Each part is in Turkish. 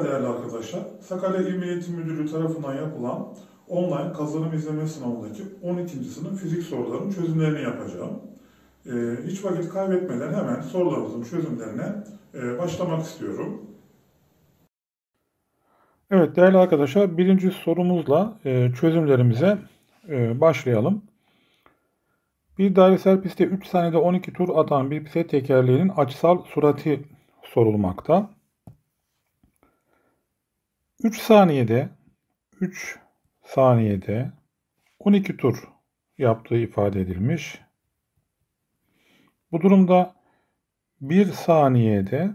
Merhaba değerli arkadaşlar. Sakarya İl Eğitim Müdürlüğü tarafından yapılan online kazanım izleme sınavındaki 12. sınıf fizik sorularının çözümlerini yapacağım. Ee, hiç vakit kaybetmeden hemen sorularımızın çözümlerine e, başlamak istiyorum. Evet değerli arkadaşlar birinci sorumuzla e, çözümlerimize e, başlayalım. Bir dairesel pistte 3 saniyede 12 tur atan bir pist tekerleğinin açısal surati sorulmakta. 3 saniyede 3 saniyede 12 tur yaptığı ifade edilmiş. Bu durumda 1 saniyede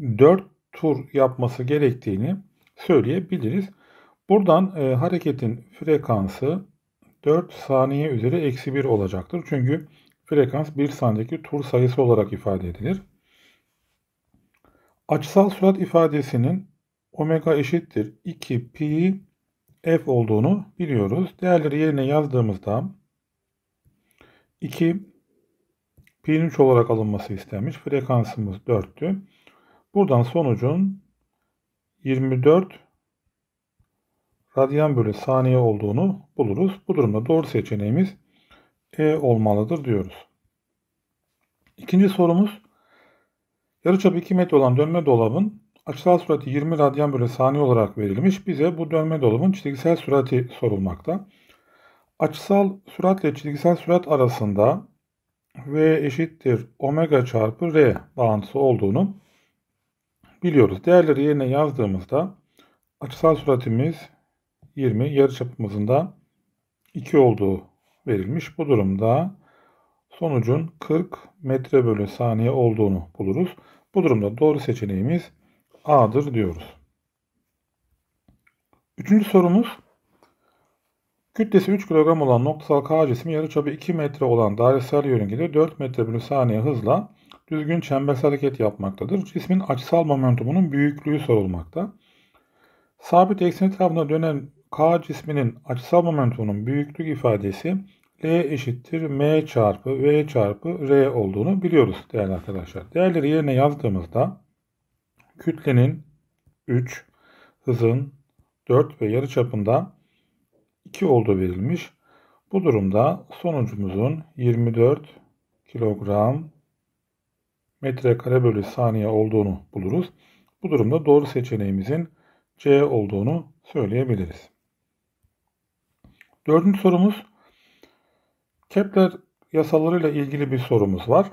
4 tur yapması gerektiğini söyleyebiliriz. Buradan e, hareketin frekansı 4 saniye üzeri eksi 1 olacaktır. Çünkü frekans 1 saniyedeki tur sayısı olarak ifade edilir. Açısal sürat ifadesinin omega eşittir 2 pi f olduğunu biliyoruz. Değerleri yerine yazdığımızda 2 pi'nin 3 olarak alınması istenmiş. Frekansımız 4'tü. Buradan sonucun 24 radyan bölü saniye olduğunu buluruz. Bu durumda doğru seçeneğimiz E olmalıdır diyoruz. İkinci sorumuz yarıçapı 2 metre olan dönme dolabın açısal sürati 20 radyan bölü saniye olarak verilmiş. Bize bu dönme dolabın çizgisel sürati sorulmakta. Açısal süratle çizgisel sürat arasında V eşittir omega çarpı R bağıntısı olduğunu biliyoruz. Değerleri yerine yazdığımızda açısal süratimiz 20, yarıçapımızın da 2 olduğu verilmiş. Bu durumda sonucun 40 metre bölü saniye olduğunu buluruz. Bu durumda doğru seçeneğimiz A'dır diyoruz. Üçüncü sorumuz. Kütlesi 3 kilogram olan noktasal K cismi yarıçapı 2 metre olan dairesel yörüngede 4 metre bölü saniye hızla düzgün çembersel hareket yapmaktadır. Cismin açısal momentumunun büyüklüğü sorulmakta. Sabit eksen etrafında dönen K cisminin açısal momentumunun büyüklük ifadesi L eşittir M çarpı V çarpı R olduğunu biliyoruz değerli arkadaşlar. Değerleri yerine yazdığımızda kütlenin 3, hızın 4 ve yarıçapında 2 olduğu verilmiş. Bu durumda sonucumuzun 24 kilogram metrekare bölü saniye olduğunu buluruz. Bu durumda doğru seçeneğimizin C olduğunu söyleyebiliriz. Dördüncü sorumuz Kepler yasalarıyla ilgili bir sorumuz var.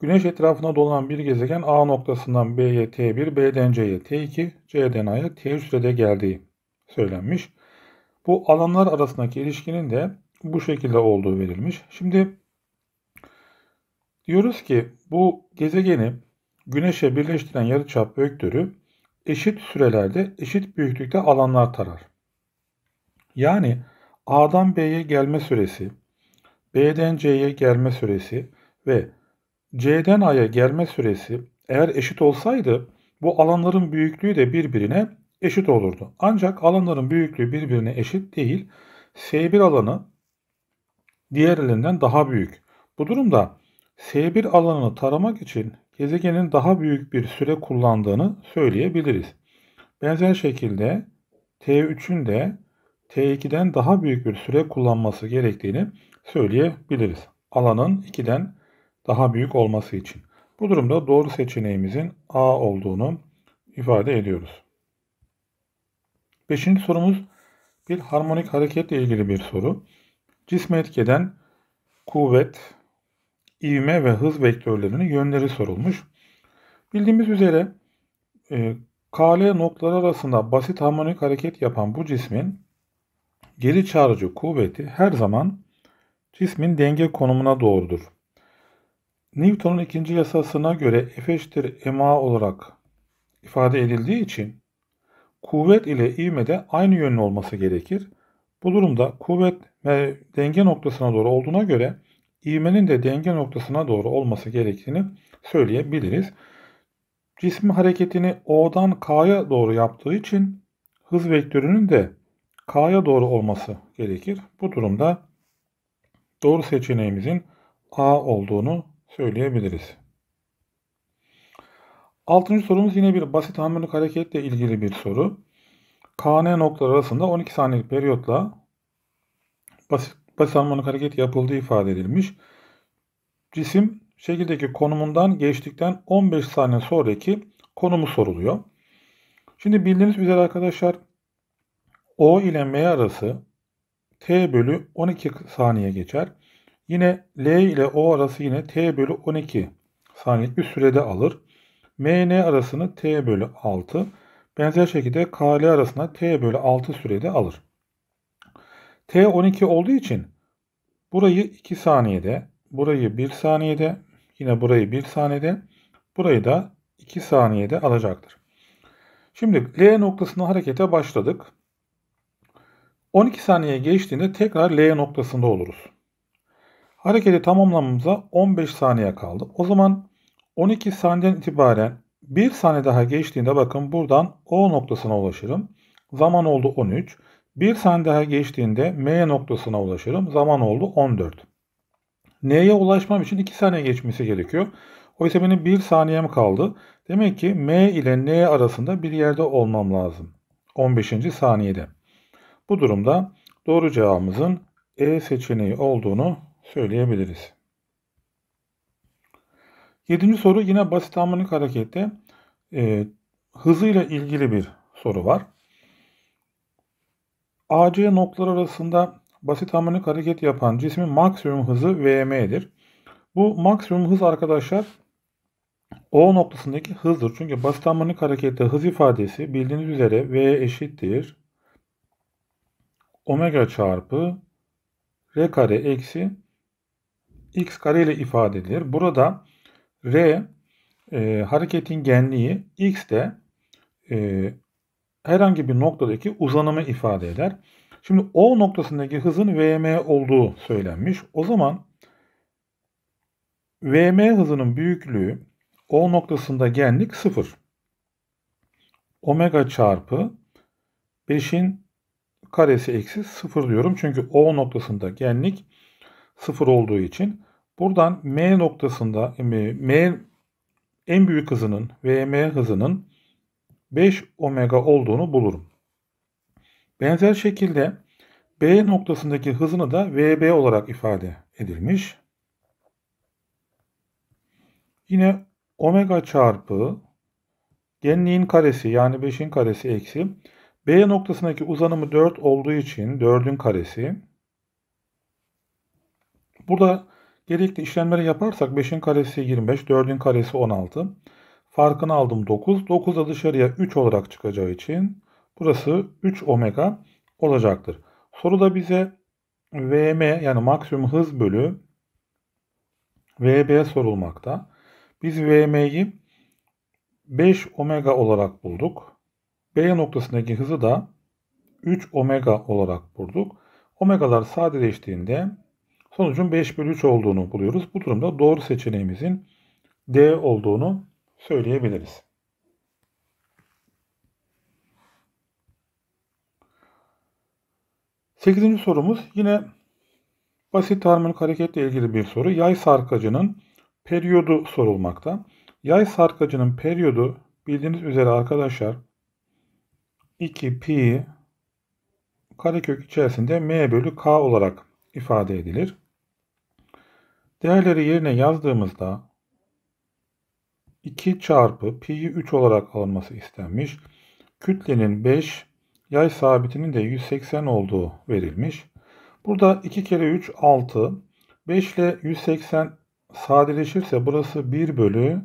Güneş etrafına dolanan bir gezegen A noktasından B'ye T1, B'den C'ye T2, C'den A'ya T3 sürede geldiği söylenmiş. Bu alanlar arasındaki ilişkinin de bu şekilde olduğu verilmiş. Şimdi diyoruz ki bu gezegeni Güneş'e birleştiren yarıçap vektörü eşit sürelerde eşit büyüklükte alanlar tarar. Yani A'dan B'ye gelme süresi, B'den C'ye gelme süresi ve C'den A'ya gelme süresi eğer eşit olsaydı bu alanların büyüklüğü de birbirine eşit olurdu. Ancak alanların büyüklüğü birbirine eşit değil. S1 alanı diğer daha büyük. Bu durumda S1 alanını taramak için gezegenin daha büyük bir süre kullandığını söyleyebiliriz. Benzer şekilde T3'ün de T2'den daha büyük bir süre kullanması gerektiğini söyleyebiliriz. Alanın 2'den daha büyük olması için. Bu durumda doğru seçeneğimizin A olduğunu ifade ediyoruz. Beşinci sorumuz bir harmonik hareketle ilgili bir soru. Cisme etkeden kuvvet, ivme ve hız vektörlerinin yönleri sorulmuş. Bildiğimiz üzere e, KL noktalar arasında basit harmonik hareket yapan bu cismin geri çağırıcı kuvveti her zaman cismin denge konumuna doğrudur. Newton'un ikinci yasasına göre F eşittir ma olarak ifade edildiği için kuvvet ile ivme de aynı yönlü olması gerekir. Bu durumda kuvvet ve denge noktasına doğru olduğuna göre ivmenin de denge noktasına doğru olması gerektiğini söyleyebiliriz. Cismi hareketini O'dan K'ya doğru yaptığı için hız vektörünün de K'ya doğru olması gerekir. Bu durumda doğru seçeneğimizin A olduğunu söyleyebiliriz. Altıncı sorumuz yine bir basit harmonik hareketle ilgili bir soru. KN noktaları arasında 12 saniyelik periyotla basit, basit harmonik hareket yapıldığı ifade edilmiş. Cisim şekildeki konumundan geçtikten 15 saniye sonraki konumu soruluyor. Şimdi bildiğiniz üzere arkadaşlar O ile M arası T bölü 12 saniye geçer. Yine L ile O arası yine T bölü 12 saniyelik bir sürede alır. MN arasını T bölü 6. Benzer şekilde KL arasına T bölü 6 sürede alır. T 12 olduğu için burayı 2 saniyede, burayı 1 saniyede, yine burayı 1 saniyede, burayı da 2 saniyede alacaktır. Şimdi L noktasına harekete başladık. 12 saniye geçtiğinde tekrar L noktasında oluruz. Hareketi tamamlamamıza 15 saniye kaldı. O zaman 12 saniyeden itibaren 1 saniye daha geçtiğinde bakın buradan O noktasına ulaşırım. Zaman oldu 13. 1 saniye daha geçtiğinde M noktasına ulaşırım. Zaman oldu 14. N'ye ulaşmam için 2 saniye geçmesi gerekiyor. Oysa benim 1 saniyem kaldı. Demek ki M ile N arasında bir yerde olmam lazım. 15. saniyede. Bu durumda doğru cevabımızın E seçeneği olduğunu söyleyebiliriz. Yedinci soru yine basit harmonik harekette e, hızıyla ilgili bir soru var. AC noktalar arasında basit harmonik hareket yapan cismin maksimum hızı Vm'dir. Bu maksimum hız arkadaşlar O noktasındaki hızdır. Çünkü basit harmonik harekette hız ifadesi bildiğiniz üzere V eşittir. Omega çarpı R kare eksi x kare ile ifade edilir. Burada r e, hareketin genliği x de e, herhangi bir noktadaki uzanımı ifade eder. Şimdi O noktasındaki hızın Vm olduğu söylenmiş. O zaman Vm hızının büyüklüğü O noktasında genlik 0. Omega çarpı 5'in karesi eksi 0 diyorum. Çünkü O noktasında genlik sıfır olduğu için buradan M noktasında e, M en büyük hızının VM hızının 5 omega olduğunu bulurum. Benzer şekilde B noktasındaki hızını da VB olarak ifade edilmiş. Yine omega çarpı genliğin karesi yani 5'in karesi eksi B noktasındaki uzanımı 4 olduğu için 4'ün karesi Burada gerekli işlemleri yaparsak 5'in karesi 25, 4'ün karesi 16. Farkını aldım 9. 9 da dışarıya 3 olarak çıkacağı için burası 3 omega olacaktır. Soruda bize Vm yani maksimum hız bölü Vb sorulmakta. Biz Vm'yi 5 omega olarak bulduk. B noktasındaki hızı da 3 omega olarak bulduk. Omegalar sadeleştiğinde sonucun 5 bölü 3 olduğunu buluyoruz. Bu durumda doğru seçeneğimizin D olduğunu söyleyebiliriz. Sekizinci sorumuz yine basit harmonik hareketle ilgili bir soru. Yay sarkacının periyodu sorulmakta. Yay sarkacının periyodu bildiğiniz üzere arkadaşlar 2 pi karekök içerisinde m bölü k olarak ifade edilir. Değerleri yerine yazdığımızda 2 çarpı pi'yi 3 olarak alınması istenmiş. Kütlenin 5, yay sabitinin de 180 olduğu verilmiş. Burada 2 kere 3 6. 5 ile 180 sadeleşirse burası 1 bölü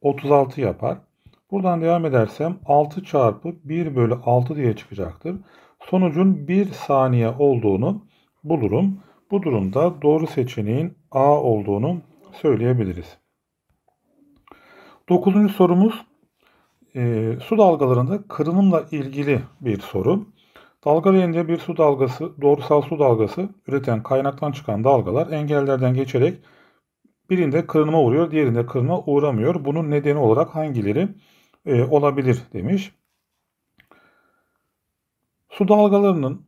36 yapar. Buradan devam edersem 6 çarpı 1 bölü 6 diye çıkacaktır. Sonucun 1 saniye olduğunu bulurum. Bu durumda doğru seçeneğin A olduğunu söyleyebiliriz. Dokuzuncu sorumuz e, su dalgalarında kırılımla ilgili bir soru. Dalga lehinde bir su dalgası, doğrusal su dalgası üreten kaynaktan çıkan dalgalar engellerden geçerek birinde kırılma uğruyor, diğerinde kırılma uğramıyor. Bunun nedeni olarak hangileri e, olabilir demiş. Su dalgalarının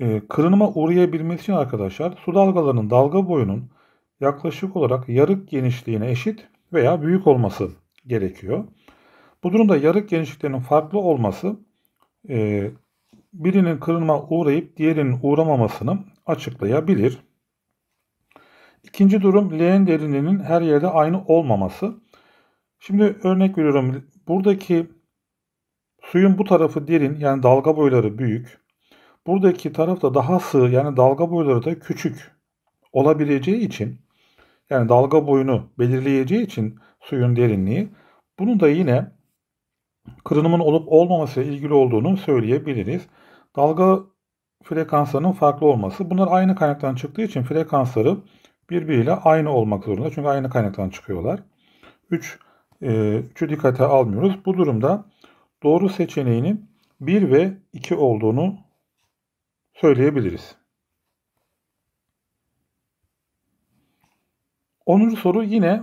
e, kırınıma uğrayabilmesi için arkadaşlar su dalgalarının dalga boyunun yaklaşık olarak yarık genişliğine eşit veya büyük olması gerekiyor. Bu durumda yarık genişliklerinin farklı olması e, birinin kırınma uğrayıp diğerinin uğramamasını açıklayabilir. İkinci durum leğen derinliğinin her yerde aynı olmaması. Şimdi örnek veriyorum buradaki suyun bu tarafı derin yani dalga boyları büyük. Buradaki taraf da daha sığ yani dalga boyları da küçük olabileceği için yani dalga boyunu belirleyeceği için suyun derinliği bunu da yine kırınımın olup olmaması ile ilgili olduğunu söyleyebiliriz. Dalga frekanslarının farklı olması. Bunlar aynı kaynaktan çıktığı için frekansları birbiriyle aynı olmak zorunda. Çünkü aynı kaynaktan çıkıyorlar. 3 üç, e, dikkate almıyoruz. Bu durumda doğru seçeneğinin 1 ve 2 olduğunu söyleyebiliriz. 10. soru yine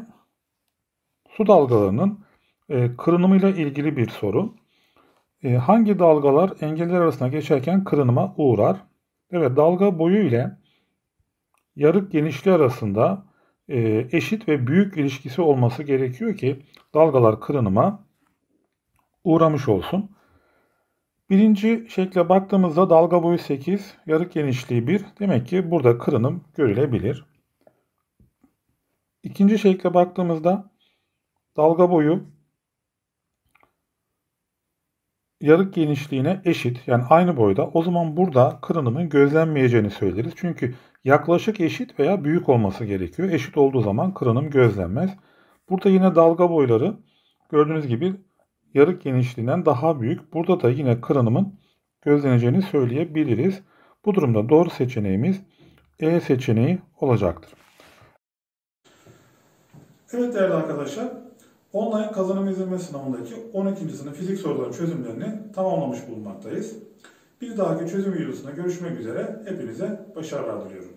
su dalgalarının e, kırınımıyla ilgili bir soru. E, hangi dalgalar engeller arasında geçerken kırınıma uğrar? Evet dalga boyu ile yarık genişliği arasında e, eşit ve büyük ilişkisi olması gerekiyor ki dalgalar kırınıma uğramış olsun. Birinci şekle baktığımızda dalga boyu 8, yarık genişliği 1. Demek ki burada kırınım görülebilir. İkinci şekle baktığımızda dalga boyu yarık genişliğine eşit yani aynı boyda o zaman burada kırınımın gözlenmeyeceğini söyleriz. Çünkü yaklaşık eşit veya büyük olması gerekiyor. Eşit olduğu zaman kırınım gözlenmez. Burada yine dalga boyları gördüğünüz gibi yarık genişliğinden daha büyük. Burada da yine kırınımın gözleneceğini söyleyebiliriz. Bu durumda doğru seçeneğimiz E seçeneği olacaktır. Evet değerli arkadaşlar, online kazanım izleme sınavındaki 12. sınıf fizik sorularının çözümlerini tamamlamış bulunmaktayız. Bir dahaki çözüm videosunda görüşmek üzere hepinize başarılar diliyorum.